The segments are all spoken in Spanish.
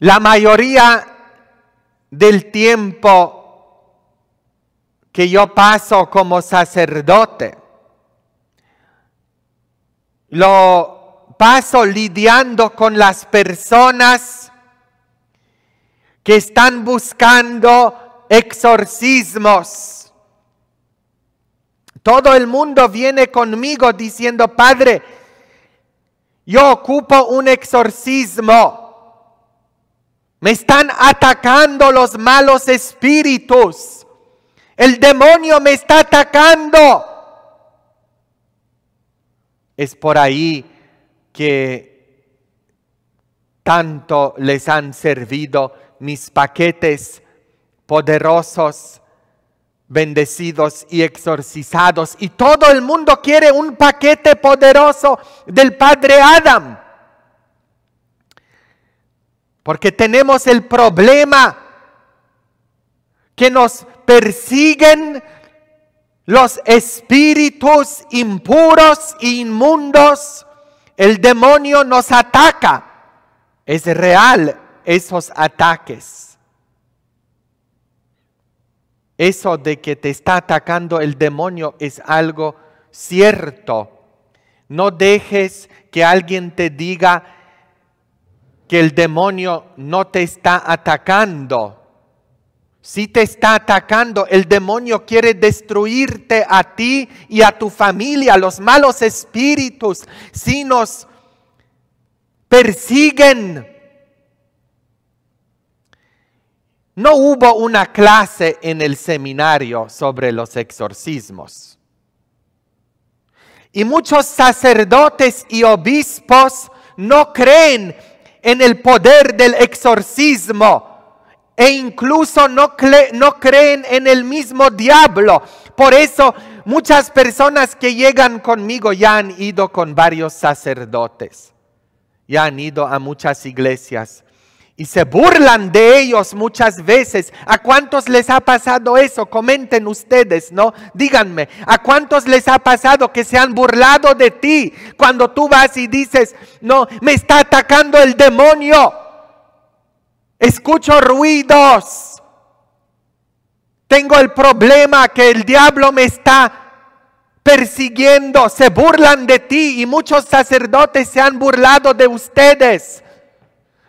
La mayoría del tiempo que yo paso como sacerdote, lo paso lidiando con las personas que están buscando exorcismos. Todo el mundo viene conmigo diciendo, Padre, yo ocupo un exorcismo. Me están atacando los malos espíritus. El demonio me está atacando. Es por ahí que tanto les han servido mis paquetes poderosos, bendecidos y exorcizados. Y todo el mundo quiere un paquete poderoso del Padre Adam. Porque tenemos el problema que nos persiguen los espíritus impuros e inmundos. El demonio nos ataca. Es real esos ataques. Eso de que te está atacando el demonio es algo cierto. No dejes que alguien te diga, que el demonio no te está atacando. Si te está atacando, el demonio quiere destruirte a ti y a tu familia, los malos espíritus, si nos persiguen. No hubo una clase en el seminario sobre los exorcismos. Y muchos sacerdotes y obispos no creen en el poder del exorcismo e incluso no, no creen en el mismo diablo. Por eso muchas personas que llegan conmigo ya han ido con varios sacerdotes, ya han ido a muchas iglesias, y se burlan de ellos muchas veces. ¿A cuántos les ha pasado eso? Comenten ustedes, ¿no? Díganme, ¿a cuántos les ha pasado que se han burlado de ti cuando tú vas y dices, no, me está atacando el demonio? Escucho ruidos. Tengo el problema que el diablo me está persiguiendo. Se burlan de ti y muchos sacerdotes se han burlado de ustedes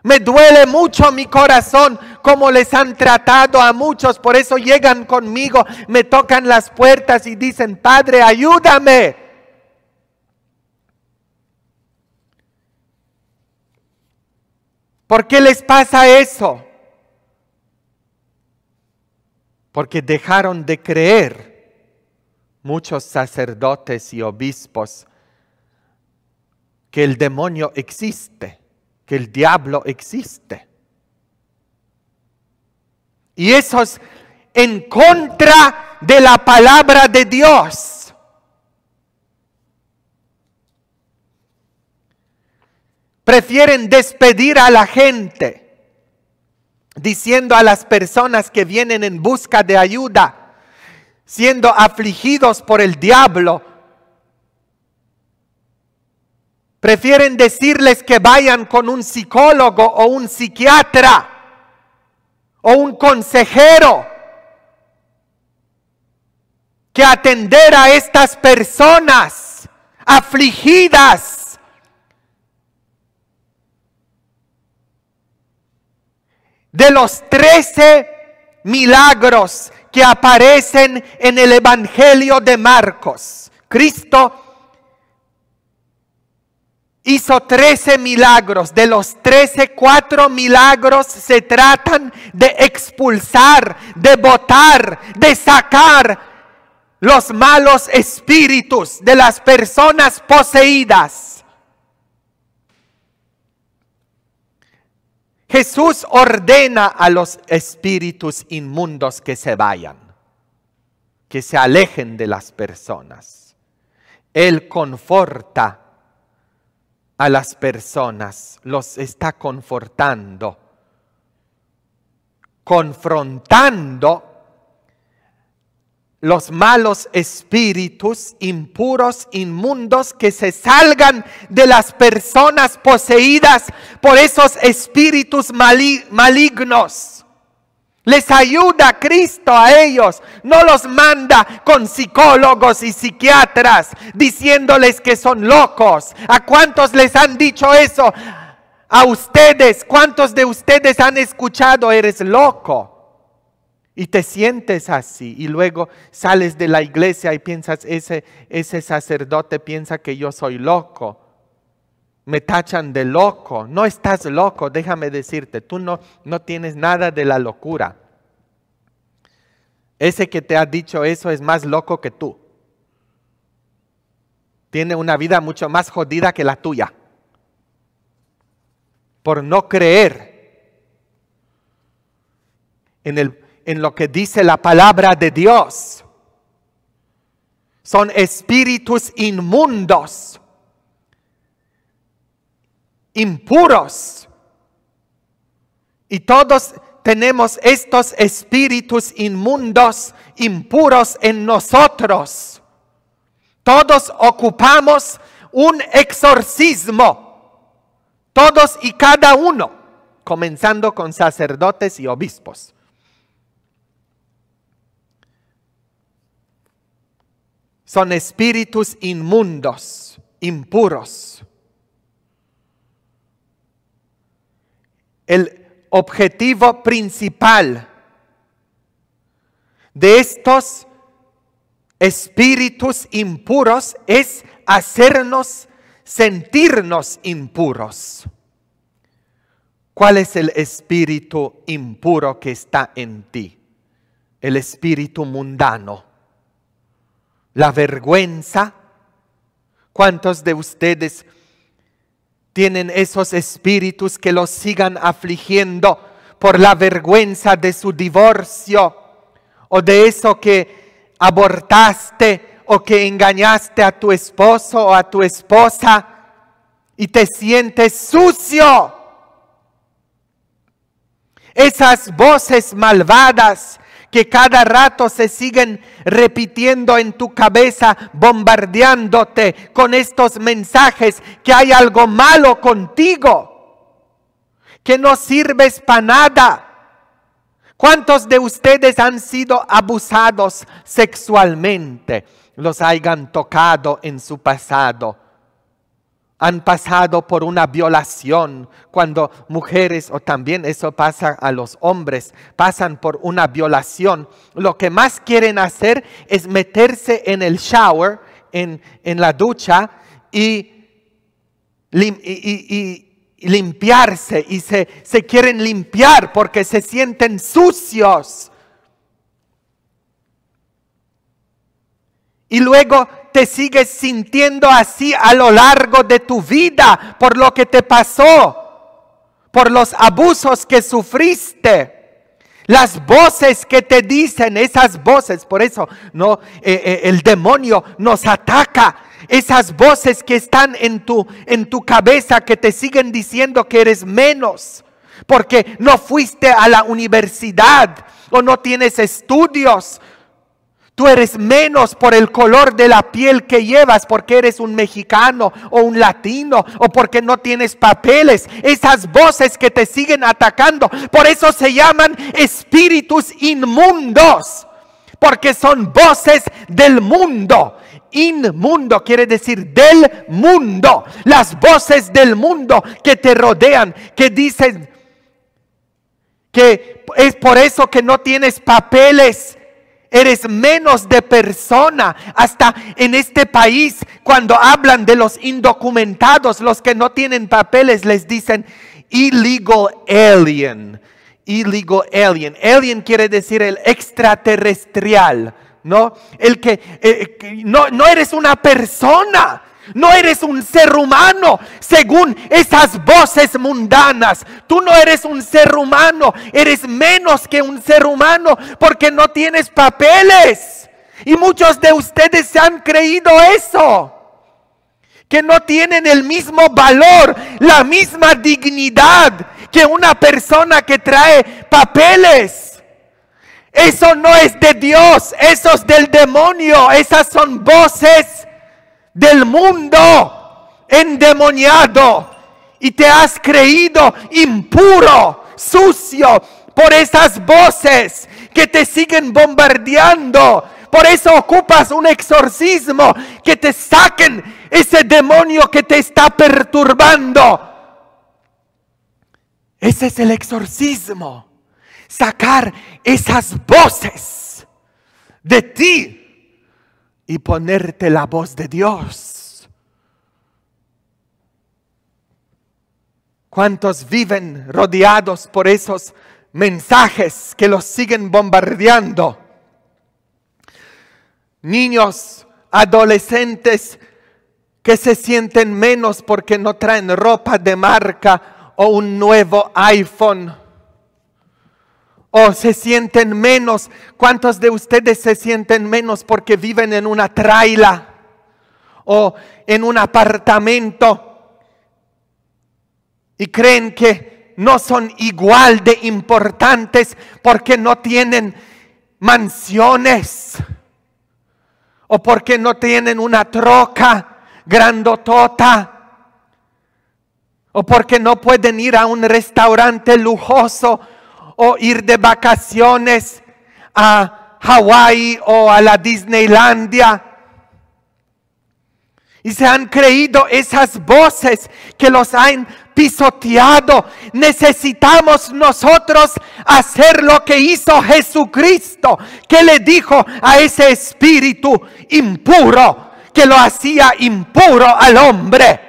me duele mucho mi corazón como les han tratado a muchos, por eso llegan conmigo, me tocan las puertas y dicen, Padre, ayúdame. ¿Por qué les pasa eso? Porque dejaron de creer muchos sacerdotes y obispos que el demonio existe que el diablo existe. Y eso en contra de la palabra de Dios. Prefieren despedir a la gente diciendo a las personas que vienen en busca de ayuda, siendo afligidos por el diablo, Prefieren decirles que vayan con un psicólogo o un psiquiatra o un consejero que atender a estas personas afligidas. De los trece milagros que aparecen en el Evangelio de Marcos, Cristo hizo trece milagros. De los trece, cuatro milagros se tratan de expulsar, de botar, de sacar los malos espíritus de las personas poseídas. Jesús ordena a los espíritus inmundos que se vayan, que se alejen de las personas. Él conforta a las personas, los está confortando, confrontando los malos espíritus impuros, inmundos, que se salgan de las personas poseídas por esos espíritus malignos. Les ayuda Cristo a ellos. No los manda con psicólogos y psiquiatras diciéndoles que son locos. ¿A cuántos les han dicho eso? A ustedes, ¿cuántos de ustedes han escuchado, eres loco? Y te sientes así y luego sales de la iglesia y piensas, ese, ese sacerdote piensa que yo soy loco me tachan de loco. No estás loco, déjame decirte, tú no, no tienes nada de la locura. Ese que te ha dicho eso es más loco que tú. Tiene una vida mucho más jodida que la tuya. Por no creer en, el, en lo que dice la palabra de Dios. Son espíritus inmundos impuros. Y todos tenemos estos espíritus inmundos, impuros en nosotros. Todos ocupamos un exorcismo. Todos y cada uno, comenzando con sacerdotes y obispos. Son espíritus inmundos, impuros. el objetivo principal de estos espíritus impuros es hacernos sentirnos impuros. ¿Cuál es el espíritu impuro que está en ti? El espíritu mundano, la vergüenza. ¿Cuántos de ustedes tienen esos espíritus que los sigan afligiendo por la vergüenza de su divorcio o de eso que abortaste o que engañaste a tu esposo o a tu esposa y te sientes sucio. Esas voces malvadas que cada rato se siguen repitiendo en tu cabeza, bombardeándote con estos mensajes que hay algo malo contigo, que no sirves para nada. ¿Cuántos de ustedes han sido abusados sexualmente? Los hayan tocado en su pasado han pasado por una violación, cuando mujeres, o también eso pasa a los hombres, pasan por una violación, lo que más quieren hacer es meterse en el shower, en, la ducha, y, limpiarse, y se, se quieren limpiar porque se sienten sucios. Y luego te sigues sintiendo así a lo largo de tu vida por lo que te pasó, por los abusos que sufriste. Las voces que te dicen, esas voces, por eso no, eh, eh, el demonio nos ataca. Esas voces que están en tu, en tu cabeza que te siguen diciendo que eres menos, porque no fuiste a la universidad o no tienes estudios Tú eres menos por el color de la piel que llevas, porque eres un mexicano o un latino o porque no tienes papeles. Esas voces que te siguen atacando, por eso se llaman espíritus inmundos, porque son voces del mundo. Inmundo quiere decir del mundo. Las voces del mundo que te rodean, que dicen que es por eso que no tienes papeles eres menos de persona. Hasta en este país, cuando hablan de los indocumentados, los que no tienen papeles, les dicen illegal alien. Illegal alien. Alien quiere decir el extraterrestrial, ¿no? El que, eh, no, no eres una persona. No eres un ser humano según esas voces mundanas. Tú no eres un ser humano. Eres menos que un ser humano porque no tienes papeles. Y muchos de ustedes se han creído eso. Que no tienen el mismo valor, la misma dignidad que una persona que trae papeles. Eso no es de Dios, eso es del demonio, esas son voces del mundo endemoniado y te has creído impuro, sucio por esas voces que te siguen bombardeando. Por eso ocupas un exorcismo que te saquen ese demonio que te está perturbando. Ese es el exorcismo. Sacar esas voces de ti y ponerte la voz de Dios. ¿Cuántos viven rodeados por esos mensajes que los siguen bombardeando? Niños, adolescentes que se sienten menos porque no traen ropa de marca o un nuevo iPhone o se sienten menos. ¿Cuántos de ustedes se sienten menos porque viven en una traila o en un apartamento y creen que no son igual de importantes porque no tienen mansiones o porque no tienen una troca grandotota? o porque no pueden ir a un restaurante lujoso o ir de vacaciones a Hawái o a la Disneylandia. Y se han creído esas voces que los han pisoteado. Necesitamos nosotros hacer lo que hizo Jesucristo, que le dijo a ese espíritu impuro, que lo hacía impuro al hombre.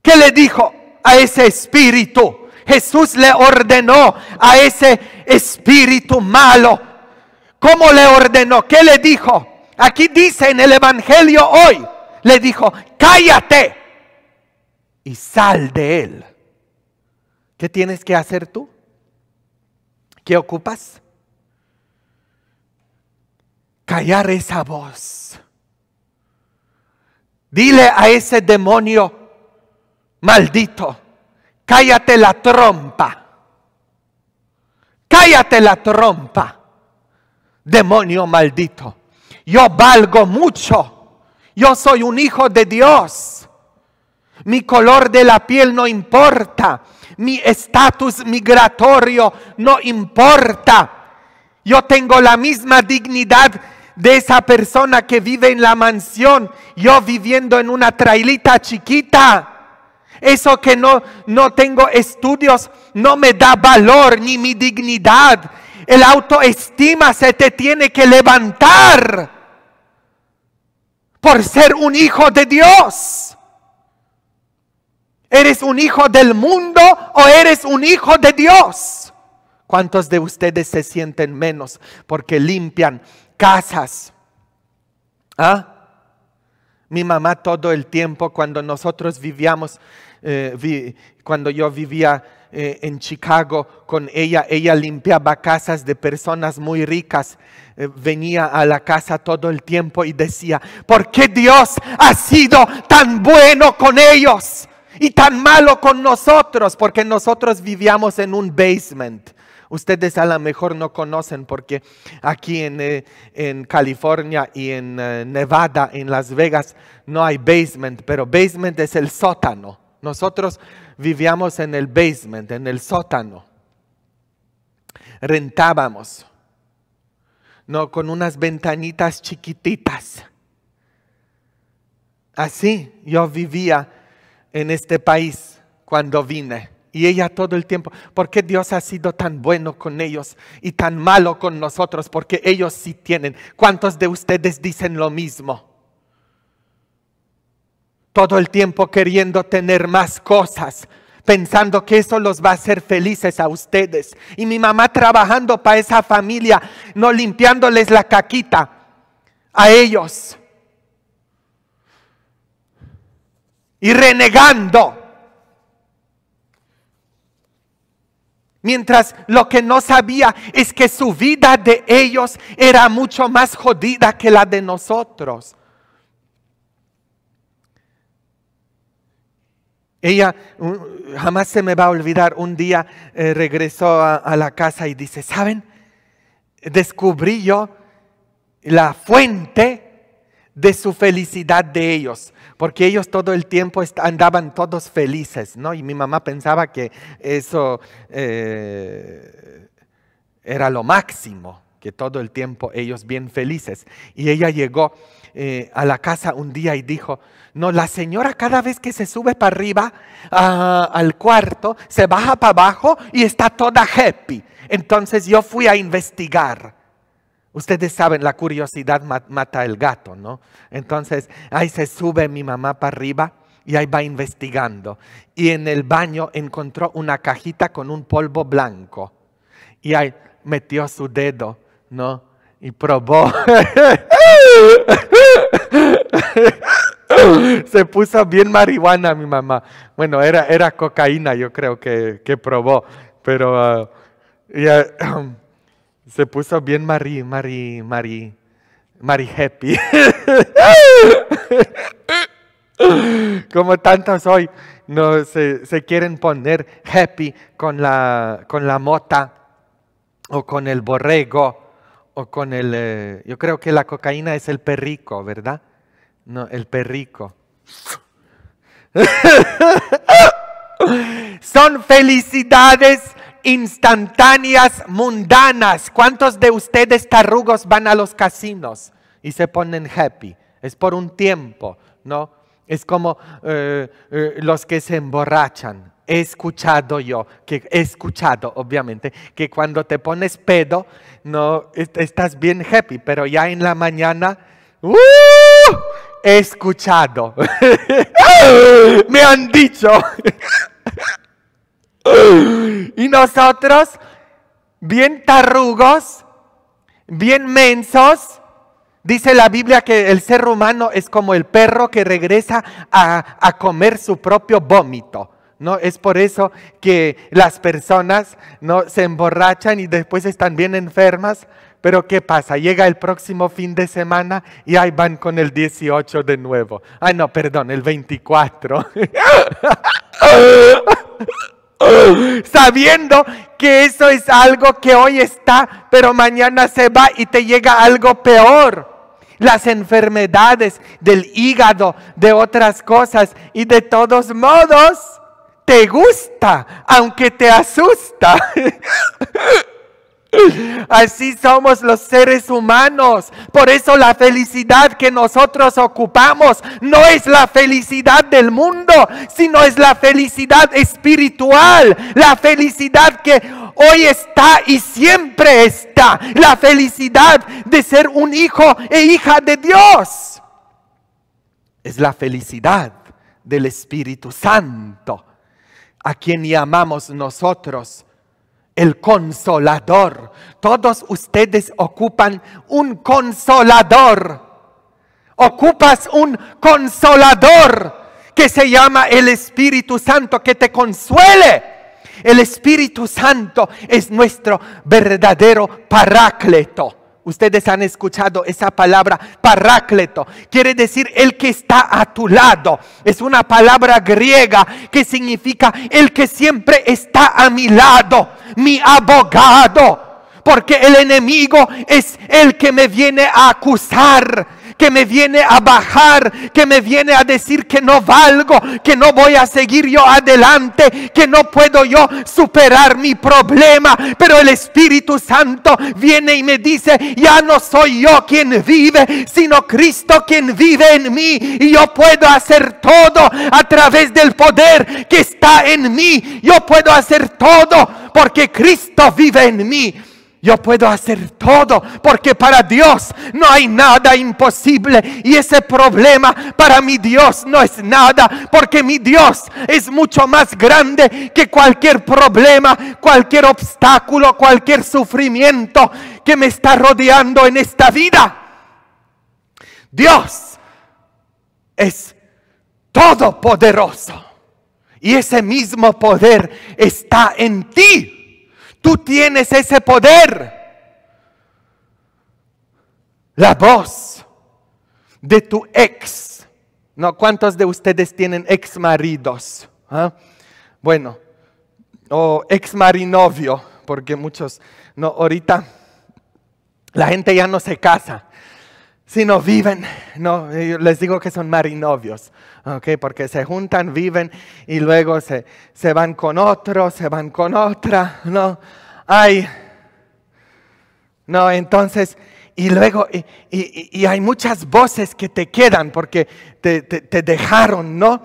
¿Qué le dijo a ese espíritu, Jesús le ordenó a ese espíritu malo. ¿Cómo le ordenó? ¿Qué le dijo? Aquí dice en el Evangelio hoy, le dijo, cállate y sal de él. ¿Qué tienes que hacer tú? ¿Qué ocupas? Callar esa voz. Dile a ese demonio maldito, cállate la trompa. Cállate la trompa. Demonio maldito. Yo valgo mucho. Yo soy un hijo de Dios. Mi color de la piel no importa. Mi estatus migratorio no importa. Yo tengo la misma dignidad de esa persona que vive en la mansión. Yo viviendo en una trailita chiquita. Eso que no, tengo estudios no me da valor ni mi dignidad. El autoestima se te tiene que levantar por ser un hijo de Dios. ¿Eres un hijo del mundo o eres un hijo de Dios? ¿Cuántos de ustedes se sienten menos porque limpian casas? ¿Ah? Mi mamá todo el tiempo cuando nosotros vivíamos eh, cuando yo vivía eh, en Chicago con ella, ella limpiaba casas de personas muy ricas, eh, venía a la casa todo el tiempo y decía, ¿por qué Dios ha sido tan bueno con ellos y tan malo con nosotros? Porque nosotros vivíamos en un basement. Ustedes a lo mejor no conocen porque aquí en, California y en Nevada, en Las Vegas, no hay basement, pero basement es el sótano. Nosotros vivíamos en el basement, en el sótano. Rentábamos, ¿no? Con unas ventanitas chiquititas. Así yo vivía en este país cuando vine. Y ella todo el tiempo, ¿por qué Dios ha sido tan bueno con ellos y tan malo con nosotros? Porque ellos sí tienen. ¿Cuántos de ustedes dicen lo mismo? todo el tiempo queriendo tener más cosas, pensando que eso los va a hacer felices a ustedes. Y mi mamá trabajando para esa familia, no limpiándoles la caquita a ellos. Y renegando. Mientras lo que no sabía es que su vida de ellos era mucho más jodida que la de nosotros. Ella jamás se me va a olvidar, un día eh, regresó a, la casa y dice, ¿saben? Descubrí yo la fuente de su felicidad de ellos, porque ellos todo el tiempo andaban todos felices, ¿no? Y mi mamá pensaba que eso eh, era lo máximo, que todo el tiempo ellos bien felices. Y ella llegó eh, a la casa un día y dijo, no, la señora cada vez que se sube para arriba al cuarto, se baja para abajo y está toda happy. Entonces yo fui a investigar. Ustedes saben, la curiosidad mata el gato, ¿no? Entonces ahí se sube mi mamá para arriba y ahí va investigando. Y en el baño encontró una cajita con un polvo blanco. Y ahí metió su dedo, ¿no? y probó. Se puso bien marihuana mi mamá. Bueno, era, era cocaína, yo creo que, probó, pero ah, ah, se puso bien mari, mari, mari, mari happy. Como tantos hoy no, se, se, quieren poner happy con la, con la mota o con el borrego o con el... Eh, yo creo que la cocaína es el perrico, ¿verdad? No, el perrico. Son felicidades instantáneas mundanas. ¿Cuántos de ustedes tarrugos, van a los casinos y se ponen happy? Es por un tiempo, ¿no? Es como eh, eh, los que se emborrachan he escuchado yo, que he escuchado obviamente, que cuando te pones pedo, no, estás bien happy, pero ya en la mañana, ¡uh! he escuchado, me han dicho. y nosotros, bien tarrugos, bien mensos, Dice la Biblia que el ser humano es como el perro que regresa a, a comer su propio vómito. ¿no? Es por eso que las personas ¿no? se emborrachan y después están bien enfermas. Pero ¿qué pasa? Llega el próximo fin de semana y ahí van con el 18 de nuevo. Ah no, perdón, el 24. Sabiendo que eso es algo que hoy está, pero mañana se va y te llega algo peor las enfermedades del hígado, de otras cosas. Y de todos modos, te gusta, aunque te asusta. Así somos los seres humanos. Por eso la felicidad que nosotros ocupamos no es la felicidad del mundo, sino es la felicidad espiritual. La felicidad que hoy está y siempre está. La felicidad de ser un hijo e hija de Dios. Es la felicidad del Espíritu Santo a quien llamamos nosotros el consolador. Todos ustedes ocupan un consolador. Ocupas un consolador que se llama el Espíritu Santo, que te consuele. El Espíritu Santo es nuestro verdadero paráclito. Ustedes han escuchado esa palabra parácleto. Quiere decir el que está a tu lado. Es una palabra griega que significa el que siempre está a mi lado, mi abogado. Porque el enemigo es el que me viene a acusar, que me viene a bajar, que me viene a decir que no valgo, que no voy a seguir yo adelante, que no puedo yo superar mi problema. Pero el Espíritu Santo viene y me dice, ya no soy yo quien vive, sino Cristo quien vive en mí. Y yo puedo hacer todo a través del poder que está en mí. Yo puedo hacer todo porque Cristo vive en mí. Yo puedo hacer todo porque para Dios no hay nada imposible y ese problema para mi Dios no es nada porque mi Dios es mucho más grande que cualquier problema, cualquier obstáculo, cualquier sufrimiento que me está rodeando en esta vida. Dios es todopoderoso y ese mismo poder está en ti. Tú tienes ese poder. La voz de tu ex. ¿No? ¿Cuántos de ustedes tienen ex maridos? ¿Ah? Bueno, o ex marinovio, porque muchos, no, ahorita la gente ya no se casa sino viven, no, eh, les digo que son marinovios, okay, porque se juntan, viven y luego se, van con otro, se van con otra, no, hay, no, entonces, y luego, y, hay muchas voces que te quedan porque te dejaron, ¿no?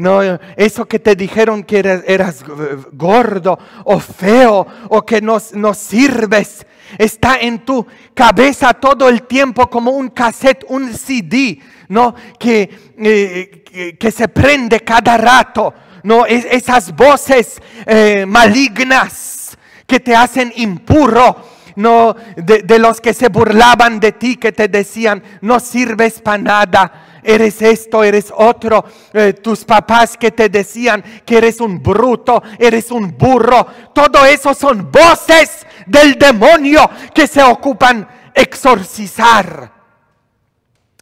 No, eso que te dijeron que eras, eh, gordo o feo o que no, no sirves, está en tu cabeza todo el tiempo como un cassette, un CD, ¿no? Eh, que, que, se prende cada rato, ¿no? esas voces eh, malignas que te hacen impuro no de, de, los que se burlaban de ti, que te decían, no sirves para nada, eres esto, eres otro, eh, tus papás que te decían que eres un bruto, eres un burro, todo eso son voces del demonio que se ocupan exorcizar.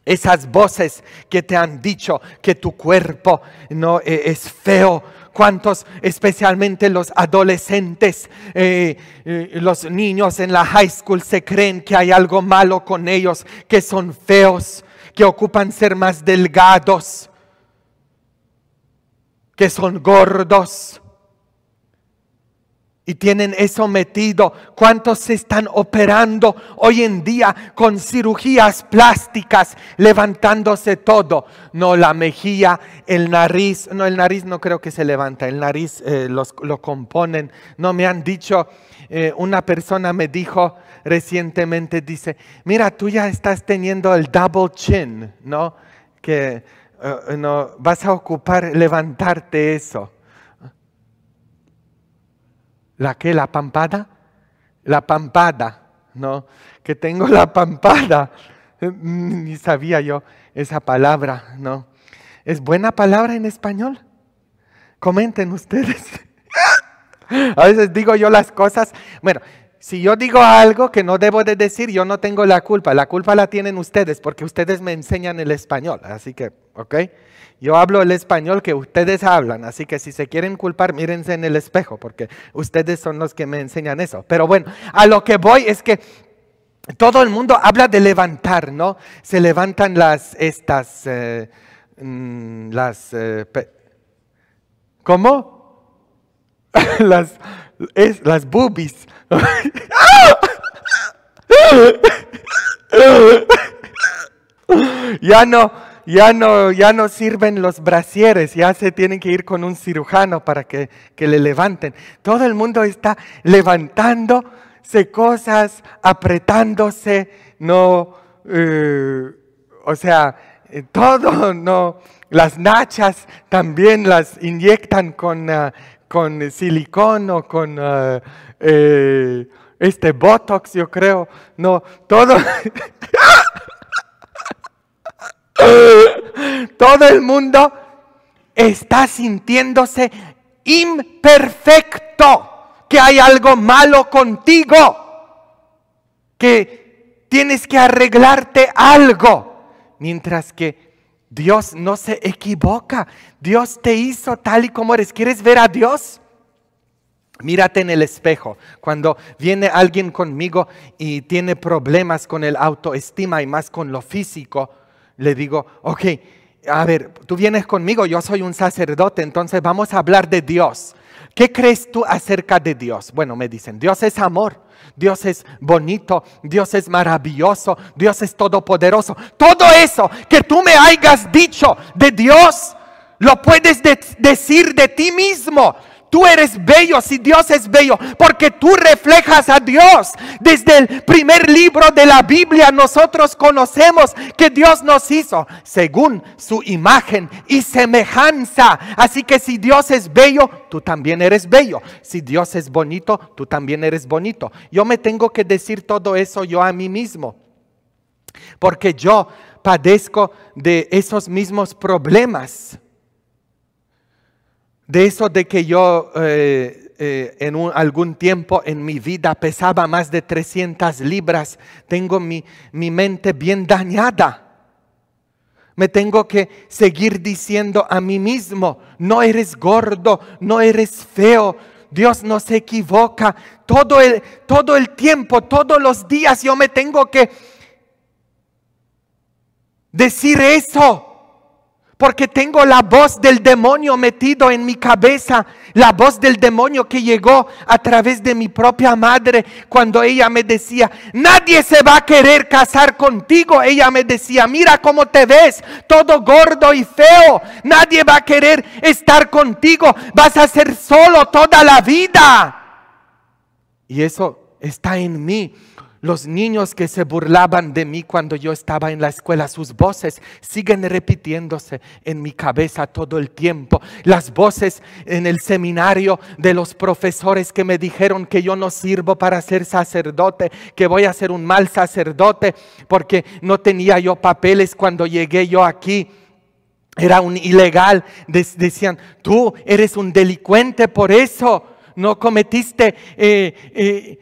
Esas voces que te han dicho que tu cuerpo no eh, es feo, cuántos, especialmente los adolescentes, eh, los niños en la high school se creen que hay algo malo con ellos, que son feos, que ocupan ser más delgados, que son gordos y tienen eso metido. ¿Cuántos se están operando hoy en día con cirugías plásticas, levantándose todo? No, la mejilla, el nariz, no, el nariz no creo que se levanta, el nariz eh, los, lo componen. No, me han dicho, eh, una persona me dijo, recientemente dice, mira, tú ya estás teniendo el double chin, ¿no? Que eh, no, vas a ocupar levantarte eso. ¿La qué? ¿La pampada? La pampada, ¿no? Que tengo la pampada. Ni sabía yo esa palabra, ¿no? ¿Es buena palabra en español? Comenten ustedes. A veces digo yo las cosas, bueno, si yo digo algo que no debo de decir, yo no tengo la culpa. La culpa la tienen ustedes porque ustedes me enseñan el español. Así que, ¿ok? Yo hablo el español que ustedes hablan. Así que si se quieren culpar, mírense en el espejo porque ustedes son los que me enseñan eso. Pero bueno, a lo que voy es que todo el mundo habla de levantar, ¿no? Se levantan las, estas, eh, mm, las, eh, ¿cómo? las es las boobies. ya no, ya no, ya no sirven los brasieres, ya se tienen que ir con un cirujano para que, le levanten. Todo el mundo está levantándose cosas, apretándose, no, eh, o sea, eh, todo, no, las nachas también las inyectan con, ah, con silicón o con ah, eh, este Botox, yo creo. No, todo... todo el mundo está sintiéndose imperfecto, que hay algo malo contigo, que tienes que arreglarte algo, mientras que Dios no se equivoca. Dios te hizo tal y como eres. ¿Quieres ver a Dios? Mírate en el espejo. Cuando viene alguien conmigo y tiene problemas con el autoestima y más con lo físico, le digo, ok, a ver, tú vienes conmigo, yo soy un sacerdote, entonces vamos a hablar de Dios. ¿Qué crees tú acerca de Dios? Bueno, me dicen, Dios es amor. Dios es bonito, Dios es maravilloso, Dios es todopoderoso. Todo eso que tú me hayas dicho de Dios, lo puedes decir de ti mismo. Tú eres bello, si Dios es bello, porque tú reflejas a Dios. Desde el primer libro de la Biblia nosotros conocemos que Dios nos hizo según su imagen y semejanza. Así que si Dios es bello, tú también eres bello. Si Dios es bonito, tú también eres bonito. Yo me tengo que decir todo eso yo a mí mismo, porque yo padezco de esos mismos problemas de eso de que yo eh, eh, en algún tiempo en mi vida pesaba más de 300 libras, tengo mi, mente bien dañada. Me tengo que seguir diciendo a mí mismo, no eres gordo, no eres feo, Dios no se equivoca. Todo el, todo el tiempo, todos los días yo me tengo que decir eso porque tengo la voz del demonio metido en mi cabeza, la voz del demonio que llegó a través de mi propia madre cuando ella me decía, nadie se va a querer casar contigo. Ella me decía, mira cómo te ves, todo gordo y feo, nadie va a querer estar contigo, vas a ser solo toda la vida. Y eso está en mí. Los niños que se burlaban de mí cuando yo estaba en la escuela, sus voces siguen repitiéndose en mi cabeza todo el tiempo. Las voces en el seminario de los profesores que me dijeron que yo no sirvo para ser sacerdote, que voy a ser un mal sacerdote porque no tenía yo papeles cuando llegué yo aquí era un ilegal. decían, tú eres un delincuente por eso, no cometiste eh, eh,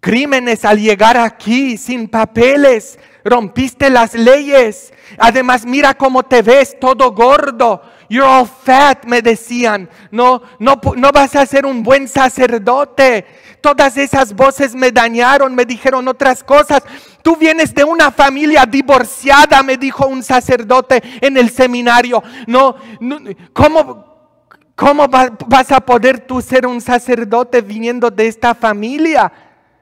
crímenes al llegar aquí sin papeles, rompiste las leyes. Además, mira cómo te ves todo gordo. You're all fat, me decían. No, no, no vas a ser un buen sacerdote. Todas esas voces me dañaron, me dijeron otras cosas. Tú vienes de una familia divorciada, me dijo un sacerdote en el seminario. No, no ¿cómo, ¿cómo vas a poder tú ser un sacerdote viniendo de esta familia?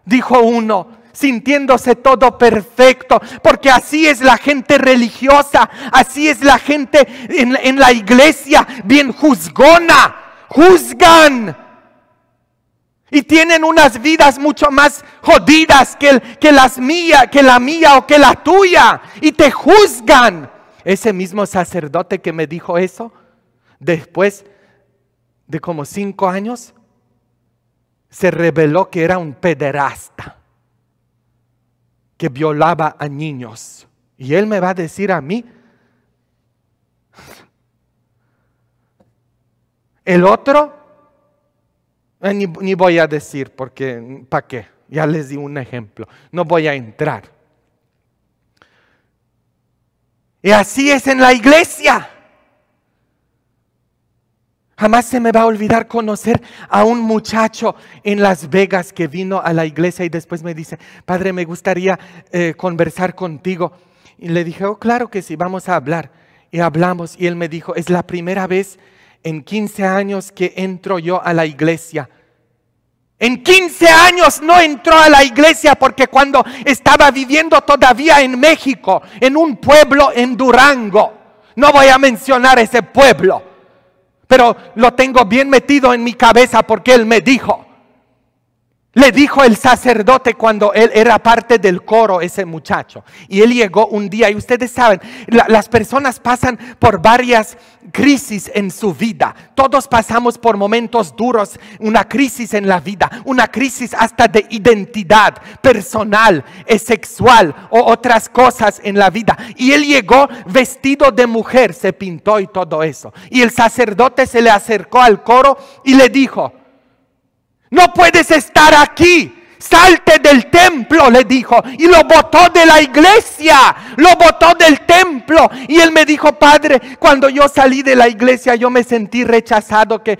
dijo uno, sintiéndose todo perfecto, porque así es la gente religiosa, así es la gente en, la iglesia, bien juzgona, juzgan. Y tienen unas vidas mucho más jodidas que las mías, que la mía o que la tuya. Y te juzgan. Ese mismo sacerdote que me dijo eso, después de como cinco años, se reveló que era un pederasta que violaba a niños. Y él me va a decir a mí, el otro, eh, ni, ni, voy a decir porque, ¿para qué? Ya les di un ejemplo, no voy a entrar. Y así es en la iglesia. Jamás se me va a olvidar conocer a un muchacho en Las Vegas que vino a la iglesia y después me dice, padre, me gustaría eh, conversar contigo. Y le dije, oh, claro que sí, vamos a hablar. Y hablamos y él me dijo, es la primera vez en 15 años que entro yo a la iglesia. En 15 años no entró a la iglesia porque cuando estaba viviendo todavía en México, en un pueblo en Durango, no voy a mencionar ese pueblo, pero lo tengo bien metido en mi cabeza porque Él me dijo. Le dijo el sacerdote cuando él era parte del coro, ese muchacho. Y él llegó un día, y ustedes saben, las personas pasan por varias crisis en su vida. Todos pasamos por momentos duros, una crisis en la vida, una crisis hasta de identidad personal, eh, sexual o otras cosas en la vida. Y él llegó vestido de mujer, se pintó y todo eso. Y el sacerdote se le acercó al coro y le dijo, no puedes estar aquí. Salte del templo, le dijo. Y lo botó de la iglesia. Lo botó del templo. Y él me dijo, padre, cuando yo salí de la iglesia, yo me sentí rechazado, que,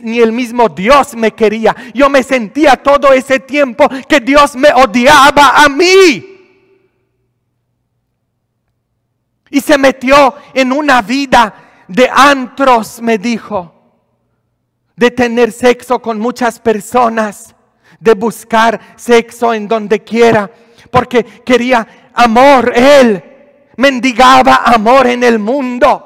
ni el mismo Dios me quería. Yo me sentía todo ese tiempo que Dios me odiaba a mí. Y se metió en una vida de antros, me dijo de tener sexo con muchas personas, de buscar sexo en donde quiera, porque quería amor, él mendigaba amor en el mundo.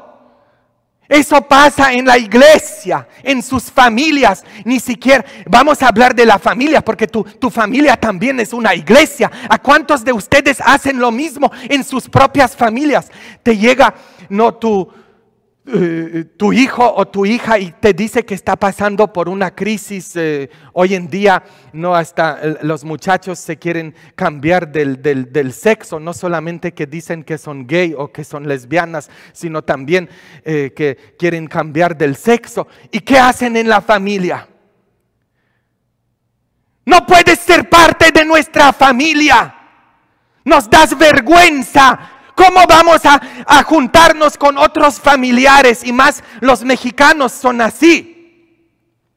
Eso pasa en la iglesia, en sus familias. Ni siquiera vamos a hablar de la familia, porque tu, tu, familia también es una iglesia. ¿A cuántos de ustedes hacen lo mismo en sus propias familias? Te llega, no tu, eh, eh, tu hijo o tu hija y te dice que está pasando por una crisis eh, hoy en día, no hasta los muchachos se quieren cambiar del, sexo, no solamente que dicen que son gay o que son lesbianas, sino también que quieren cambiar del sexo. ¿Y qué hacen en la familia? No puedes ser parte de nuestra familia. Nos das vergüenza ¿Cómo vamos a, juntarnos con otros familiares? Y más los mexicanos son así.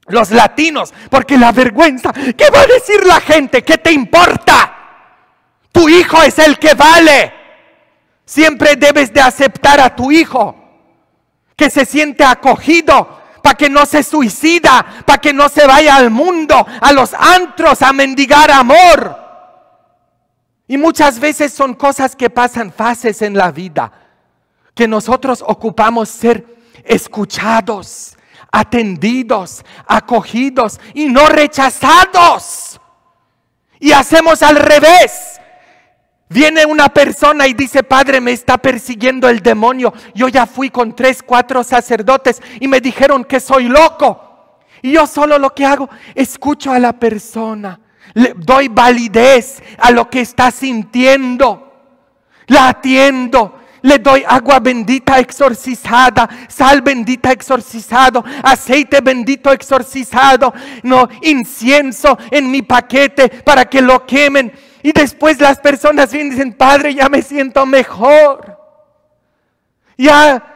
Los latinos, porque la vergüenza, ¿qué va a decir la gente? ¿Qué te importa? Tu hijo es el que vale. Siempre debes de aceptar a tu hijo, que se siente acogido, para que no se suicida, para que no se vaya al mundo, a los antros, a mendigar amor. Y muchas veces son cosas que pasan fases en la vida, que nosotros ocupamos ser escuchados, atendidos, acogidos y no rechazados. Y hacemos al revés. Viene una persona y dice, Padre, me está persiguiendo el demonio. Yo ya fui con tres, cuatro sacerdotes y me dijeron que soy loco. Y yo solo lo que hago, escucho a la persona le doy validez a lo que está sintiendo. La atiendo. Le doy agua bendita exorcizada, sal bendita exorcizado, aceite bendito exorcizado, no incienso en mi paquete para que lo quemen. Y después las personas vienen y dicen, "Padre, ya me siento mejor." Ya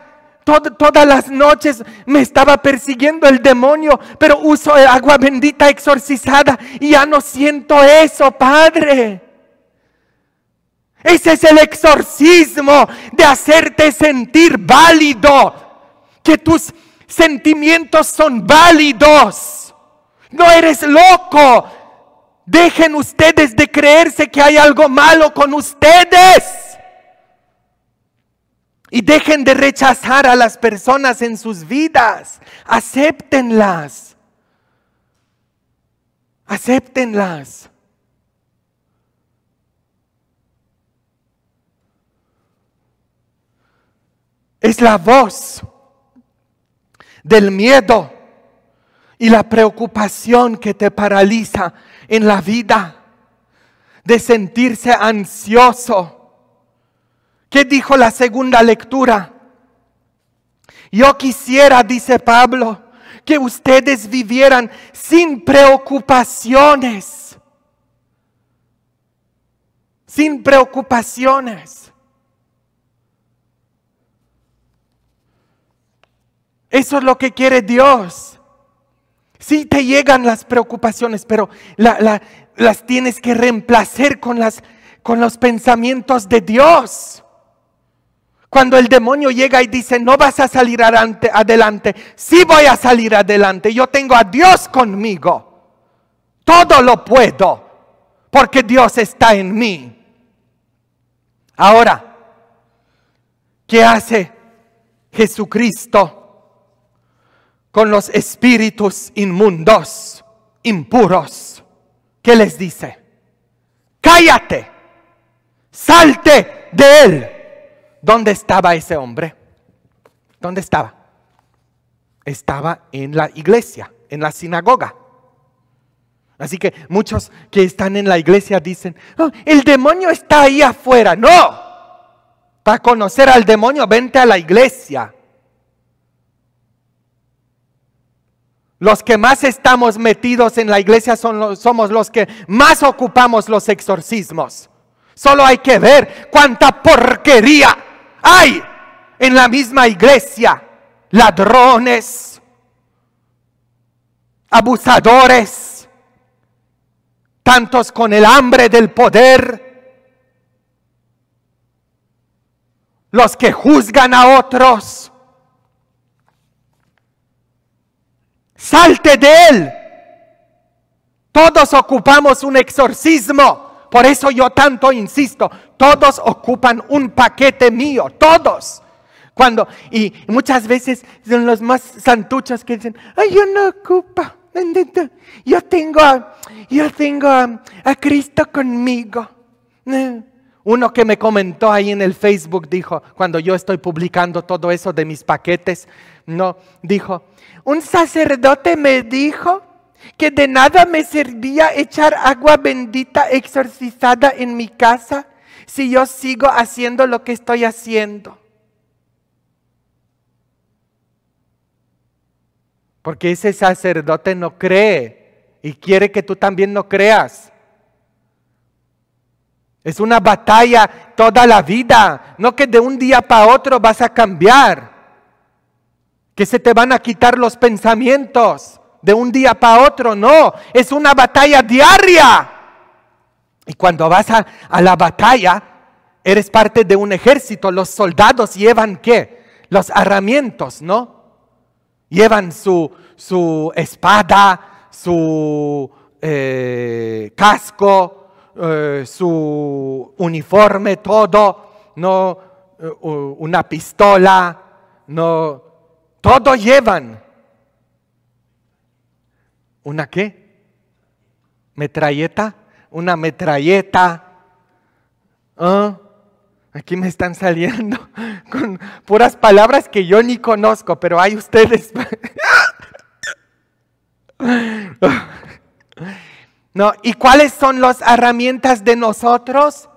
todas las noches me estaba persiguiendo el demonio, pero uso eh, agua bendita exorcizada y ya no siento eso, Padre. Ese es el exorcismo de hacerte sentir válido, que tus sentimientos son válidos. No eres loco. Dejen ustedes de creerse que hay algo malo con ustedes. Y dejen de rechazar a las personas en sus vidas. Acéptenlas. Acéptenlas. Es la voz del miedo y la preocupación que te paraliza en la vida, de sentirse ansioso ¿Qué dijo la segunda lectura? Yo quisiera, dice Pablo, que ustedes vivieran sin preocupaciones. Sin preocupaciones. Eso es lo que quiere Dios. si te llegan las preocupaciones, pero las tienes que reemplazar con, las, con los pensamientos de Dios. Cuando el demonio llega y dice, no vas a salir adelante, sí voy a salir adelante, yo tengo a Dios conmigo. Todo lo puedo, porque Dios está en mí. Ahora, ¿qué hace Jesucristo con los espíritus inmundos, impuros? ¿Qué les dice? Cállate, salte de él. ¿dónde estaba ese hombre? ¿Dónde estaba? Estaba en la iglesia, en la sinagoga. Así que muchos que están en la iglesia dicen, oh, el demonio está ahí afuera. No, para conocer al demonio, vente a la iglesia. Los que más estamos metidos en la iglesia son somos los que más ocupamos los exorcismos. Solo hay que ver cuánta porquería hay en la misma iglesia ladrones, abusadores, tantos con el hambre del poder, los que juzgan a otros. Salte de él. Todos ocupamos un exorcismo. Por eso yo tanto insisto, todos ocupan un paquete mío, todos. Cuando, y muchas veces son los más santuchos que dicen, ay, yo no ocupo, yo tengo, yo tengo a, a Cristo conmigo. Uno que me comentó ahí en el Facebook dijo, cuando yo estoy publicando todo eso de mis paquetes, no, dijo, un sacerdote me dijo que de nada me servía echar agua bendita exorcizada en mi casa si yo sigo haciendo lo que estoy haciendo. Porque ese sacerdote no cree y quiere que tú también no creas. Es una batalla toda la vida, no que de un día para otro vas a cambiar, que se te van a quitar los pensamientos de un día para otro, no, es una batalla diaria. Y cuando vas a, la batalla, eres parte de un ejército, los soldados llevan qué? Los herramientas, ¿no? Llevan su, espada, su eh, casco, eh, su uniforme, todo, ¿no? Eh, una pistola, ¿no? Todo llevan ¿Una qué? ¿Metralleta? ¿Una metralleta? una ¿Ah? metralleta Aquí me están saliendo con puras palabras que yo ni conozco, pero hay ustedes. no, ¿y cuáles son las herramientas de nosotros?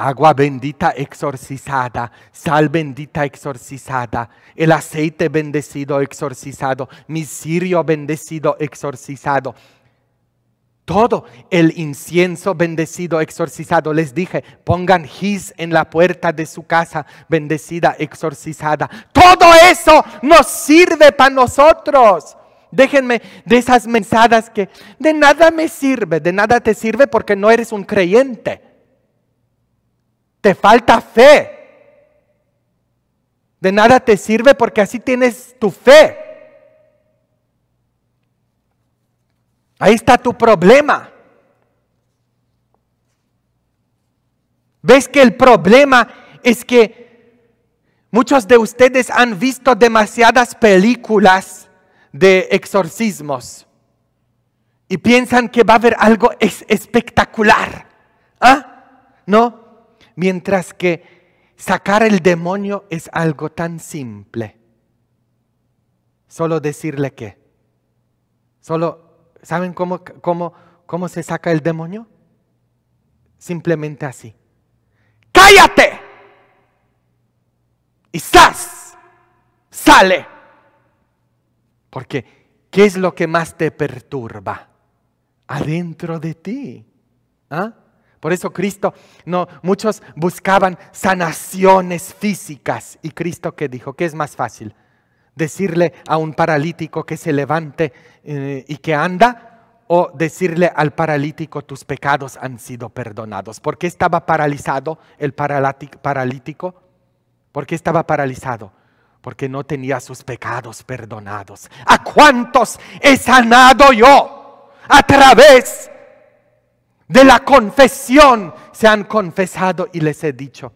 Agua bendita exorcizada, sal bendita exorcizada, el aceite bendecido exorcizado, misirio bendecido exorcizado. Todo el incienso bendecido exorcizado. Les dije, pongan his en la puerta de su casa, bendecida exorcizada. Todo eso nos sirve para nosotros. Déjenme de esas mensadas que de nada me sirve, de nada te sirve porque no eres un creyente. Te falta fe. De nada te sirve porque así tienes tu fe. Ahí está tu problema. ¿Ves que el problema es que muchos de ustedes han visto demasiadas películas de exorcismos y piensan que va a haber algo espectacular? ¿Ah? ¿No? Mientras que sacar el demonio es algo tan simple. Solo decirle que. Solo, ¿saben cómo, cómo, cómo se saca el demonio? Simplemente así. ¡Cállate! Y sas, Sale. Porque, ¿qué es lo que más te perturba? Adentro de ti. ¿Ah? Por eso Cristo, no, muchos buscaban sanaciones físicas. ¿Y Cristo que dijo? ¿Qué es más fácil? ¿Decirle a un paralítico que se levante eh, y que anda? ¿O decirle al paralítico tus pecados han sido perdonados? ¿Por qué estaba paralizado el paralítico? ¿Por qué estaba paralizado? Porque no tenía sus pecados perdonados. ¿A cuántos he sanado yo a través de la confesión se han confesado y les he dicho,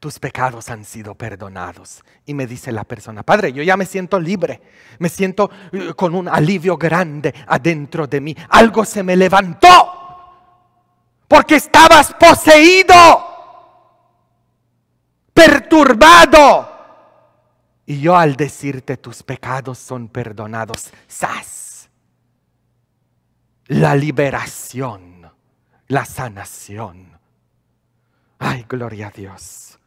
tus pecados han sido perdonados. Y me dice la persona, Padre, yo ya me siento libre, me siento eh, con un alivio grande adentro de mí. Algo se me levantó porque estabas poseído, perturbado. Y yo al decirte tus pecados son perdonados, sas la liberación, la sanación. Ay, gloria a Dios.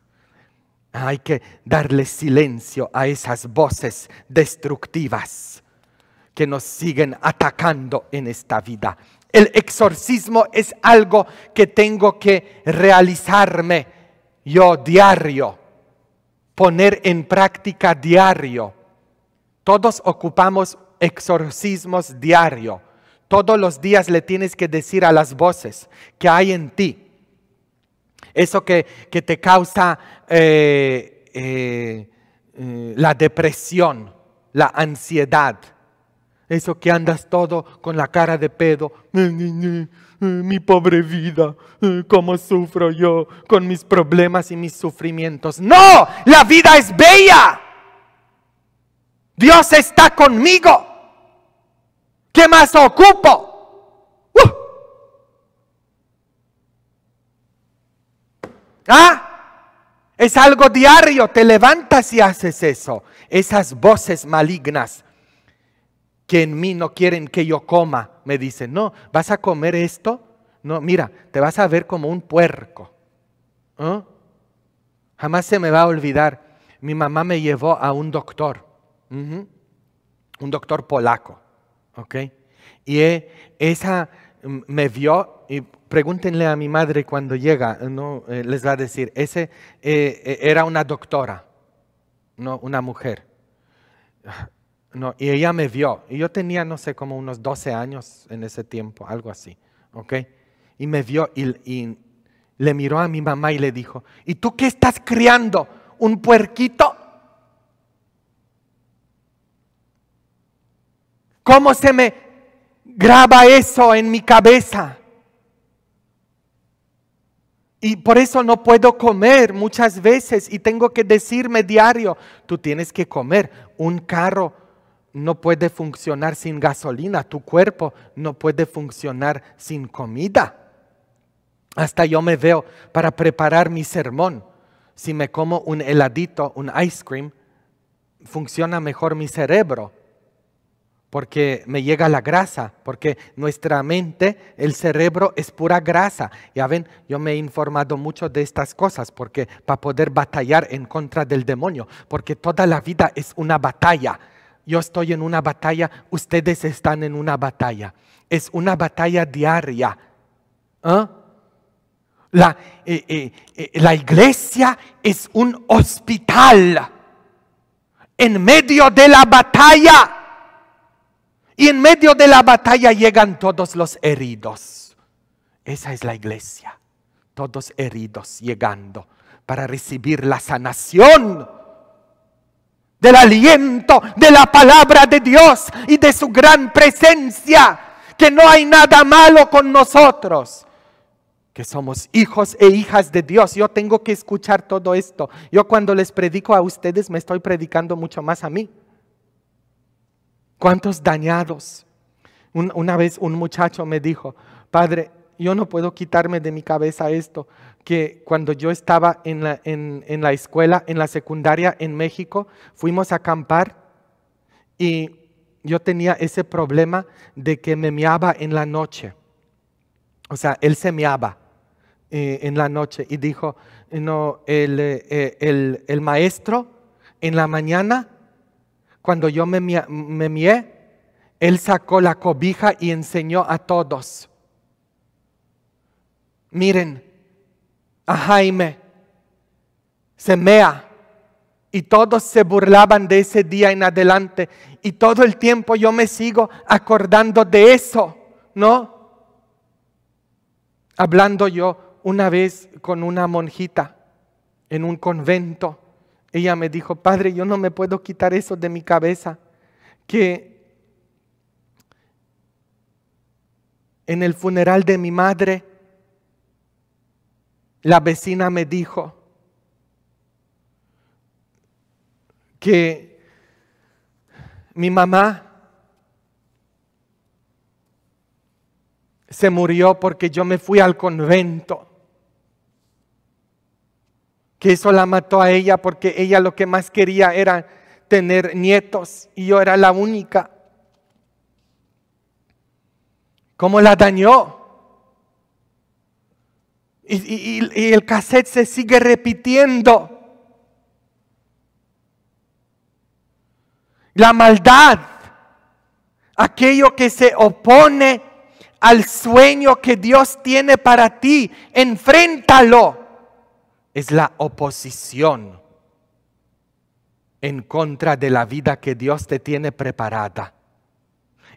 Hay que darle silencio a esas voces destructivas que nos siguen atacando en esta vida. El exorcismo es algo que tengo que realizarme yo diario, poner en práctica diario. Todos ocupamos exorcismos diario. Todos los días le tienes que decir a las voces que hay en ti. Eso que, te causa eh, eh, eh, la depresión, la ansiedad. Eso que andas todo con la cara de pedo. Mi pobre vida, cómo sufro yo con mis problemas y mis sufrimientos. No, la vida es bella. Dios está conmigo. ¿Qué más ocupo? ¡Uh! ¿Ah? Es algo diario, te levantas y haces eso. Esas voces malignas que en mí no quieren que yo coma, me dicen, no, ¿vas a comer esto? No, mira, te vas a ver como un puerco. ¿Ah? Jamás se me va a olvidar, mi mamá me llevó a un doctor, un doctor polaco. ¿Ok? Y eh, esa mm, me vio y pregúntenle a mi madre cuando llega, no eh, les va a decir, ese eh, era una doctora, no una mujer. No, y ella me vio, y yo tenía, no sé, como unos 12 años en ese tiempo, algo así, ¿ok? Y me vio y, y le miró a mi mamá y le dijo, ¿y tú qué estás criando? ¿Un puerquito? ¿Cómo se me graba eso en mi cabeza? Y por eso no puedo comer muchas veces y tengo que decirme diario, tú tienes que comer. Un carro no puede funcionar sin gasolina, tu cuerpo no puede funcionar sin comida. Hasta yo me veo para preparar mi sermón. Si me como un heladito, un ice cream, funciona mejor mi cerebro porque me llega la grasa, porque nuestra mente, el cerebro es pura grasa. Ya ven, yo me he informado mucho de estas cosas, porque para poder batallar en contra del demonio, porque toda la vida es una batalla. Yo estoy en una batalla, ustedes están en una batalla. Es una batalla diaria. ¿ah? Eh, eh, eh, la iglesia es un hospital en medio de la batalla y en medio de la batalla llegan todos los heridos. Esa es la iglesia. Todos heridos llegando para recibir la sanación del aliento, de la palabra de Dios y de su gran presencia. Que no hay nada malo con nosotros que somos hijos e hijas de Dios. Yo tengo que escuchar todo esto. Yo cuando les predico a ustedes me estoy predicando mucho más a mí cuántos dañados. una vez un muchacho me dijo, padre, yo no puedo quitarme de mi cabeza esto, que cuando yo estaba en la, en, la escuela, en la secundaria en México, fuimos a acampar y yo tenía ese problema de que me meaba en la noche. O sea, él se meaba eh, en la noche y dijo, no, el, eh, el, el maestro en la mañana cuando yo me, mié, Él sacó la cobija y enseñó a todos. Miren, a Jaime se Y todos se burlaban de ese día en adelante. Y todo el tiempo yo me sigo acordando de eso, ¿no? Hablando yo una vez con una monjita en un convento. Ella me dijo, Padre, yo no me puedo quitar eso de mi cabeza, que en el funeral de mi madre, la vecina me dijo que mi mamá se murió porque yo me fui al convento que eso la mató a ella porque ella lo que más quería era tener nietos y yo era la única. ¿Cómo la dañó? Y, el cassette se sigue repitiendo. La maldad, aquello que se opone al sueño que Dios tiene para ti, enfréntalo es la oposición en contra de la vida que Dios te tiene preparada.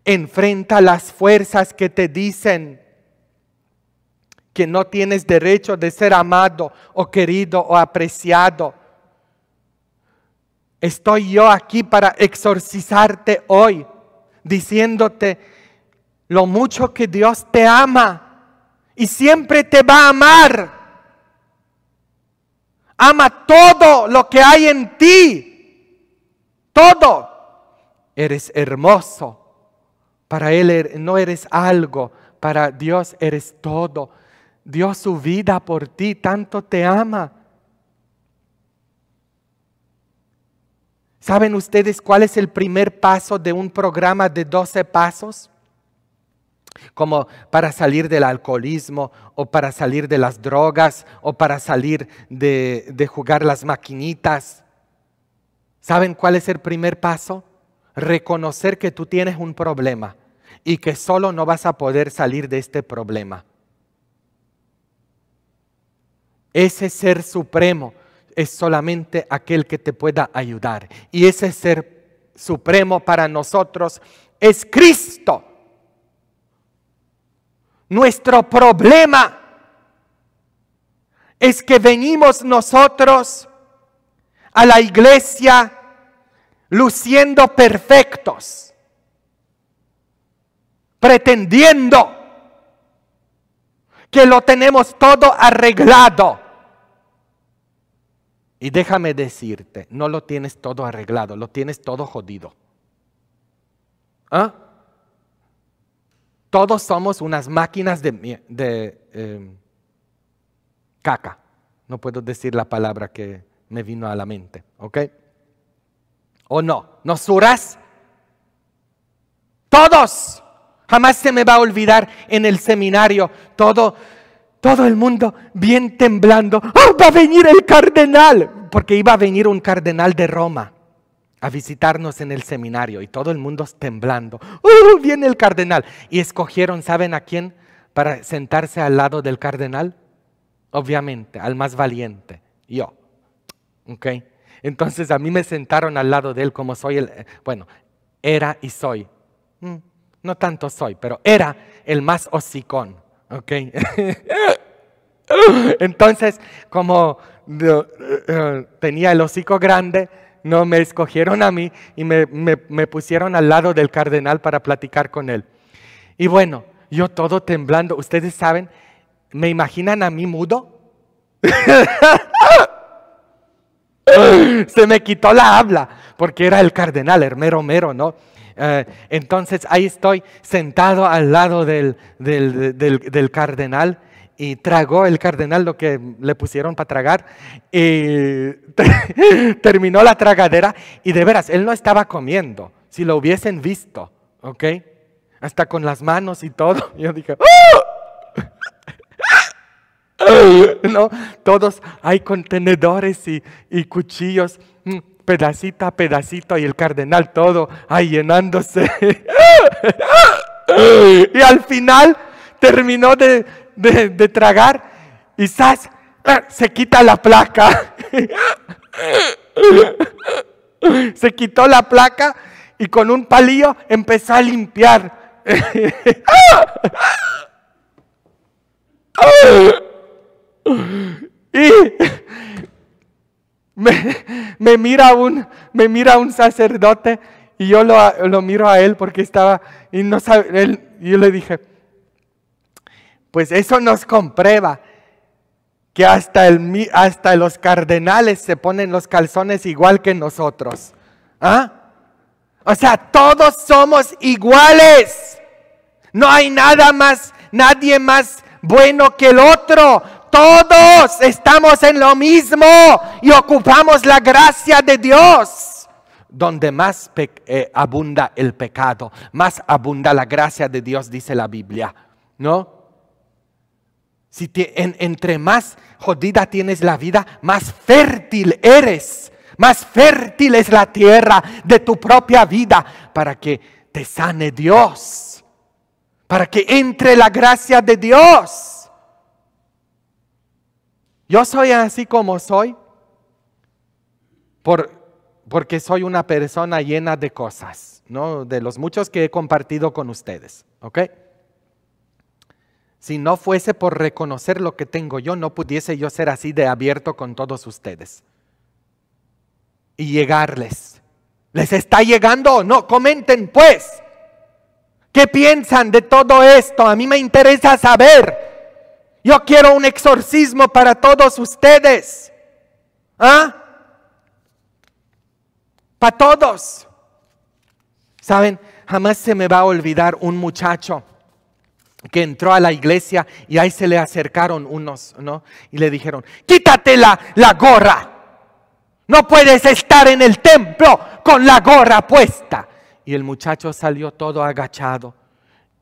Enfrenta las fuerzas que te dicen que no tienes derecho de ser amado o querido o apreciado. Estoy yo aquí para exorcizarte hoy, diciéndote lo mucho que Dios te ama y siempre te va a amar ama todo lo que hay en ti. Todo. Eres hermoso. Para Él er-, no eres algo, para Dios eres todo. Dios su vida por ti, tanto te ama. ¿Saben ustedes cuál es el primer paso de un programa de 12 pasos? como para salir del alcoholismo o para salir de las drogas o para salir de, jugar las maquinitas. ¿Saben cuál es el primer paso? Reconocer que tú tienes un problema y que solo no vas a poder salir de este problema. Ese ser supremo es solamente aquel que te pueda ayudar. Y ese ser supremo para nosotros es Cristo. Nuestro problema es que venimos nosotros a la iglesia luciendo perfectos, pretendiendo que lo tenemos todo arreglado. Y déjame decirte, no lo tienes todo arreglado, lo tienes todo jodido. ¿Ah? Todos somos unas máquinas de, em, caca. No puedo decir la palabra que me vino a la mente, ¿ok? ¿O no? ¿Nos suras? Todos. Jamás se me va a olvidar en el seminario todo, todo el mundo bien temblando. ¡Oh, va a venir el cardenal! Porque iba a venir un cardenal de Roma a visitarnos en el seminario y todo el mundo temblando. ¡Uh! Viene el cardenal. Y escogieron, ¿saben a quién? Para sentarse al lado del cardenal. Obviamente, al más valiente, yo. ¿Ok? Entonces a mí me sentaron al lado de él como soy el, eh, bueno, era y soy. Mm, no tanto soy, pero era el más hocicón. ¿Ok? Entonces, como eh, eh, tenía el hocico grande, no me escogieron a mí y me, pusieron al lado del cardenal para platicar con él. Y bueno, yo todo temblando, ustedes saben, ¿me imaginan a mí mudo? Se me quitó la habla, porque era el cardenal, el mero ¿no? Eh, entonces ahí estoy sentado al lado del cardenal y tragó el cardenal lo que le pusieron para tragar y terminó la tragadera y de veras, él no estaba comiendo, si lo hubiesen visto, ¿ok? Hasta con las manos y todo. Yo dije, ¡Ah! ¿no? Todos hay contenedores y, cuchillos, mm, pedacito a pedacito, y el cardenal todo ahí llenándose. y al final terminó de, de, tragar y ¡zas! se quita la placa. se quitó la placa y con un palillo empezó a limpiar. y me, me, mira un, me mira un sacerdote y yo lo, lo miro a él porque estaba, y no sabe, él, y yo le dije, pues eso nos comprueba que hasta, el, hasta los cardenales se ponen los calzones igual que nosotros. ¿ah? O sea, todos somos iguales. No hay nada más, nadie más bueno que el otro. Todos estamos en lo mismo y ocupamos la gracia de Dios. Donde más eh, abunda el pecado, más abunda la gracia de Dios, dice la Biblia. ¿No? Si entre más jodida tienes la vida, más fértil eres. Más fértil es la tierra de tu propia vida para que te sane Dios. Para que entre la gracia de Dios. Yo soy así como soy porque soy una persona llena de cosas, ¿no? De los muchos que he compartido con ustedes, ¿ok? Si no fuese por reconocer lo que tengo yo, no pudiese yo ser así de abierto con todos ustedes. Y llegarles. ¿Les está llegando? No, comenten pues. ¿Qué piensan de todo esto? A mí me interesa saber. Yo quiero un exorcismo para todos ustedes. ¿Ah? Para todos. ¿Saben? Jamás se me va a olvidar un muchacho que entró a la iglesia y ahí se le acercaron unos, ¿no? Y le dijeron, quítate la, la gorra. No puedes estar en el templo con la gorra puesta. Y el muchacho salió todo agachado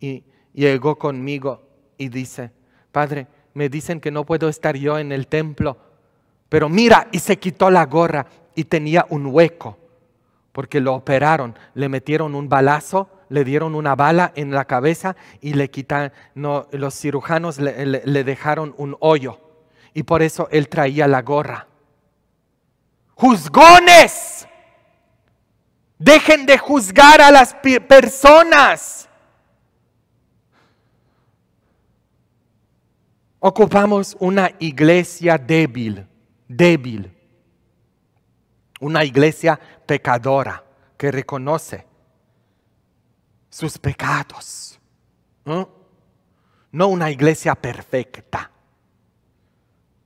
y llegó conmigo y dice, Padre, me dicen que no puedo estar yo en el templo, pero mira, y se quitó la gorra y tenía un hueco, porque lo operaron, le metieron un balazo le dieron una bala en la cabeza y le quitan, no, los cirujanos le, le dejaron un hoyo. Y por eso él traía la gorra. Juzgones, dejen de juzgar a las personas. Ocupamos una iglesia débil, débil. Una iglesia pecadora que reconoce sus pecados. No una iglesia perfecta.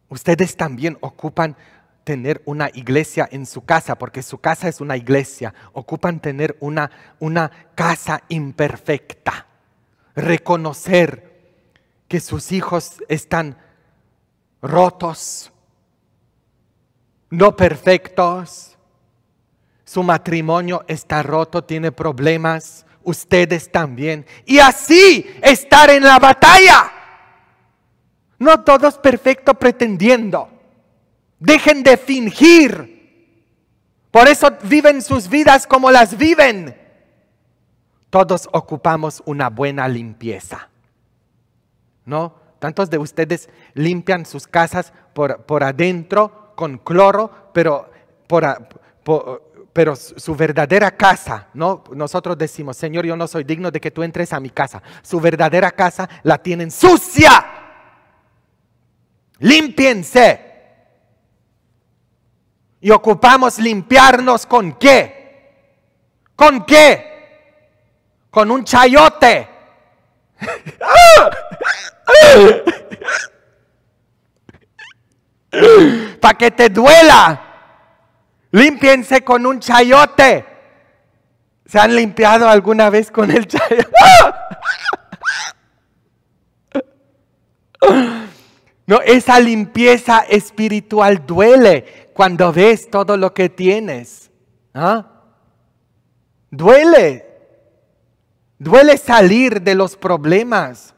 Ustedes también ocupan tener una iglesia en su casa, porque su casa es una iglesia. Ocupan tener una, una casa imperfecta. Reconocer que sus hijos están rotos, no perfectos. Su matrimonio está roto, tiene problemas ustedes también. Y así estar en la batalla. No todos perfecto pretendiendo. Dejen de fingir. Por eso viven sus vidas como las viven. Todos ocupamos una buena limpieza. ¿No? Tantos de ustedes limpian sus casas por, por adentro con cloro, pero por, por pero su verdadera casa, ¿no? Nosotros decimos, Señor, yo no soy digno de que tú entres a mi casa. Su verdadera casa la tienen sucia. Límpiense. Y ocupamos limpiarnos con qué? ¿Con qué? Con un chayote. Para que te duela Límpiense con un chayote. ¿Se han limpiado alguna vez con el chayote? No, esa limpieza espiritual duele cuando ves todo lo que tienes. ¿ah? Duele. Duele salir de los problemas.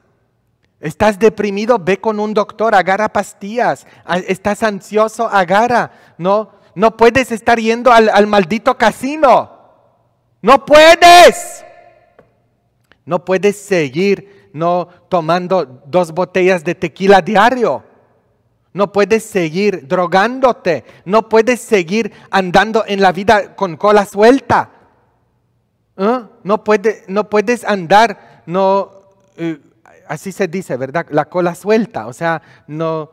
Estás deprimido, ve con un doctor, agarra pastillas. Ah, estás ansioso, agarra, ¿no? no puedes estar yendo al, maldito casino. No puedes. No puedes seguir no tomando dos botellas de tequila diario. No puedes seguir drogándote. No puedes seguir andando en la vida con cola suelta. ¿Ah? No, no puedes andar, no, eh, así se dice, ¿verdad? La cola suelta, o sea, no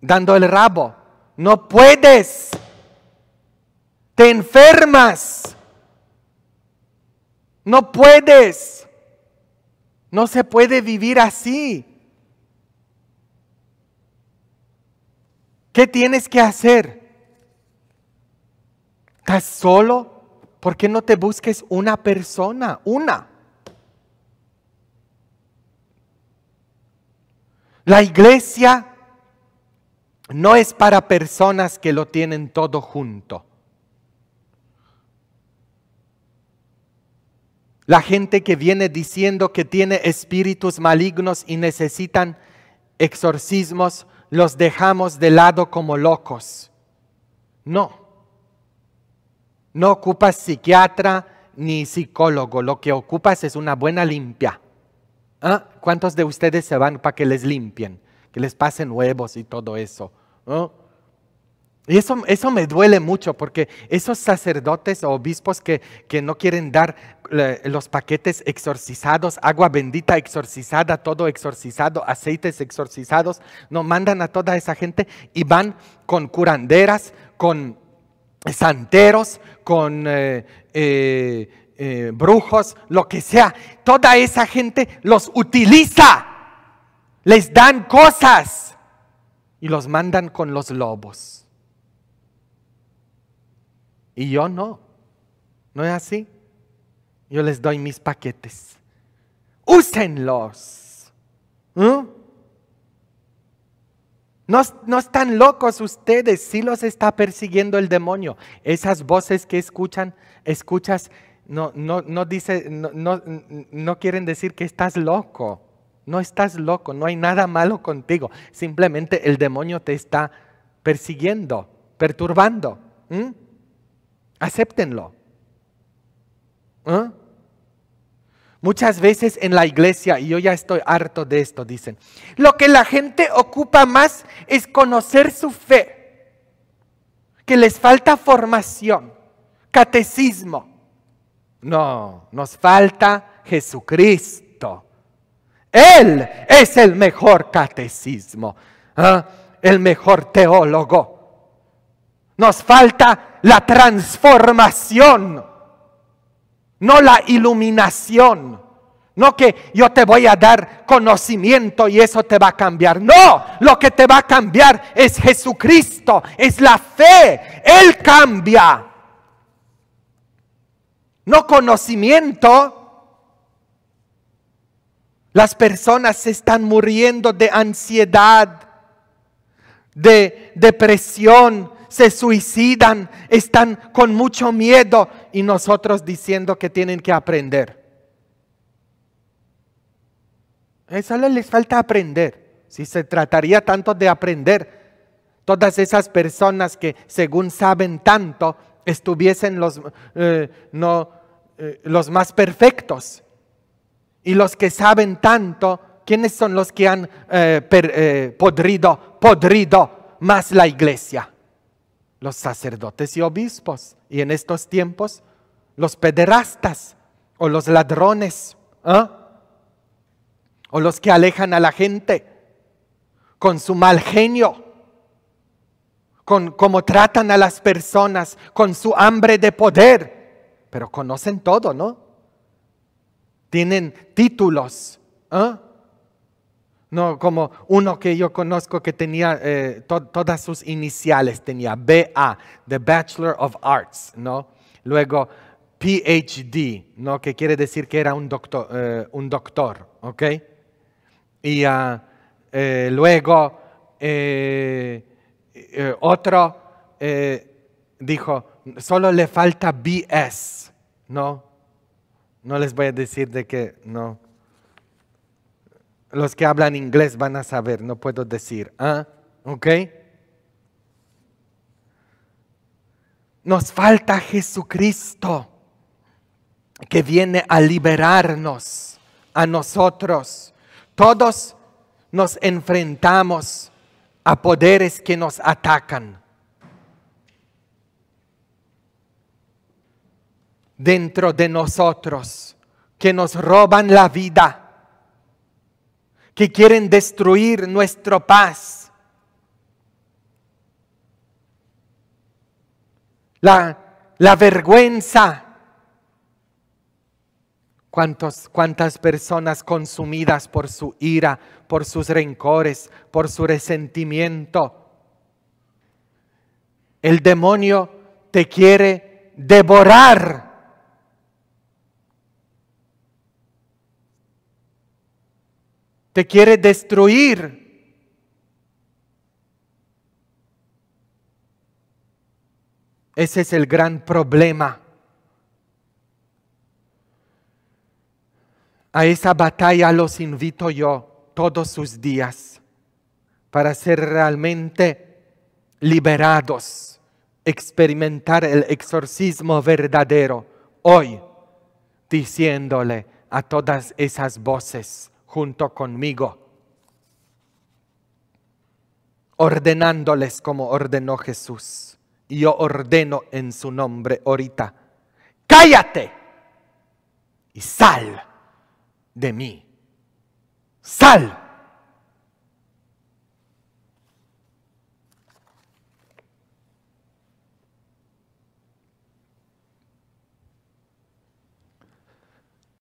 dando el rabo no puedes, te enfermas, no puedes, no se puede vivir así. ¿Qué tienes que hacer? ¿Estás solo? ¿Por qué no te busques una persona? Una. La iglesia no es para personas que lo tienen todo junto. La gente que viene diciendo que tiene espíritus malignos y necesitan exorcismos, los dejamos de lado como locos. No. No ocupas psiquiatra ni psicólogo. Lo que ocupas es una buena limpia. ¿Ah? ¿Cuántos de ustedes se van para que les limpien? que les pasen huevos y todo eso. Y eso, eso, me duele mucho porque esos sacerdotes o obispos que, no quieren dar eh, los paquetes exorcizados, agua bendita exorcizada, todo exorcizado, aceites exorcizados, no mandan a toda esa gente y van con curanderas, con santeros, con eh, eh, brujos, lo que sea. Toda esa gente los utiliza les dan cosas y los mandan con los lobos. Y yo no, no es así. Yo les doy mis paquetes. Úsenlos. ¿Mm? No, están locos ustedes, si los está persiguiendo el demonio. Esas voces que escuchan, escuchas, no, no, no, no, no, no quieren decir que estás loco. No estás loco, no hay nada malo contigo. Simplemente el demonio te está persiguiendo, perturbando. Acéptenlo. ¿Ah? Muchas veces en la iglesia, y yo ya estoy harto de esto, dicen, lo que la gente ocupa más es conocer su fe, que les falta formación, catecismo. No, nos falta Jesucristo. Él es el mejor catecismo, ¿ah? el mejor teólogo. Nos falta la transformación, no la iluminación. No que yo te voy a dar conocimiento y eso te va a cambiar. No, lo que te va a cambiar es Jesucristo, es la fe. Él cambia. No conocimiento, las personas se están muriendo de ansiedad, de depresión, se suicidan, están con mucho miedo y nosotros diciendo que tienen que aprender. Eh, solo les falta aprender. Si se trataría tanto de aprender, todas esas personas que según saben tanto, estuviesen los, eh, no, eh, los más perfectos y los que saben tanto, ¿quiénes son los que han eh, eh, podrido, podrido más la iglesia? Los sacerdotes y obispos. Y en estos tiempos, los pederastas o los ladrones. ¿ah? O los que alejan a la gente con su mal genio con cómo tratan a las personas, con su hambre de poder. Pero conocen todo, ¿no? tienen títulos. ¿ah? No como uno que yo conozco que tenía eh, todas sus iniciales, tenía BA, The Bachelor of Arts, ¿no? Luego PhD, ¿no? Que quiere decir que era un eh, doctor, ¿ok? Y ah, eh, luego otro dijo, solo le falta BS, ¿no? No les voy a decir de que no. Los que hablan inglés van a saber, no puedo decir. ¿Ah? ¿Ok? Nos falta Jesucristo que viene a liberarnos a nosotros. Todos nos enfrentamos a poderes que nos atacan. dentro de nosotros que nos roban la vida, que quieren destruir Nuestro paz. La, la vergüenza. ¿Cuántas personas consumidas por su ira, por sus rencores, por su resentimiento? El demonio te quiere devorar te quiere destruir. Ese es el gran problema. A esa batalla los invito yo todos sus días para ser realmente liberados, experimentar el exorcismo verdadero hoy, diciéndole a todas esas voces, junto conmigo, ordenándoles como ordenó Jesús. Y yo ordeno en su nombre ahorita, cállate y sal de mí, sal